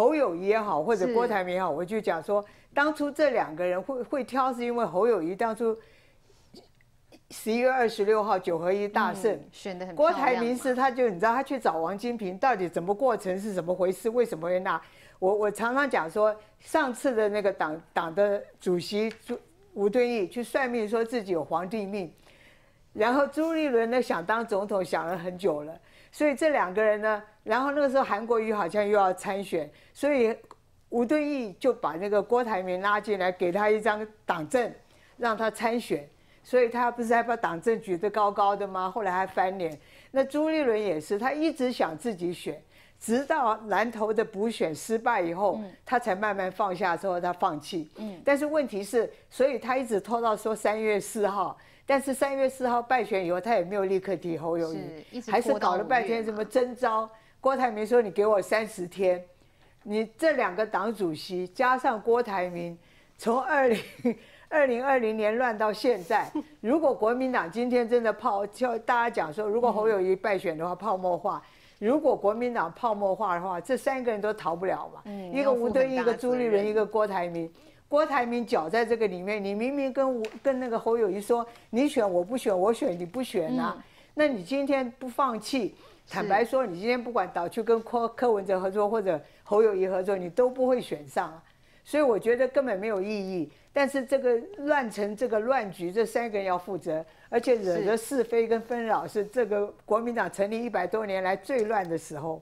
侯友谊也好，或者郭台铭也好，我就讲说，当初这两个人会会挑，是因为侯友谊当初十一月二十六号九合一大胜，选的很。郭台铭是他就你知道他去找王金平，到底怎么过程是怎么回事？为什么会那？我我常常讲说，上次的那个党党的主席吴敦义去算命，说自己有皇帝命。然后朱立伦呢想当总统想了很久了，所以这两个人呢，然后那个时候韩国瑜好像又要参选，所以吴敦义就把那个郭台铭拉进来，给他一张党证，让他参选，所以他不是还把党证举得高高的吗？后来还翻脸。那朱立伦也是，他一直想自己选，直到蓝头的补选失败以后，他才慢慢放下，之后他放弃。嗯。但是问题是，所以他一直拖到说三月四号。但是三月四号败选以后，他也没有立刻提侯友谊，还是搞了半天什么征招。郭台铭说：“你给我三十天，你这两个党主席加上郭台铭，从二零二零二零年乱到现在，如果国民党今天真的泡，就大家讲说，如果侯友谊败选的话泡沫化，如果国民党泡沫化的话，这三个人都逃不了嘛。一个吴敦，一个朱立伦，一个郭台铭。”郭台铭搅在这个里面，你明明跟跟那个侯友谊说，你选我不选，我选你不选呐，那你今天不放弃，坦白说，你今天不管倒去跟柯柯文哲合作或者侯友谊合作，你都不会选上，所以我觉得根本没有意义。但是这个乱成这个乱局，这三个人要负责，而且惹的是非跟纷扰，是这个国民党成立一百多年来最乱的时候。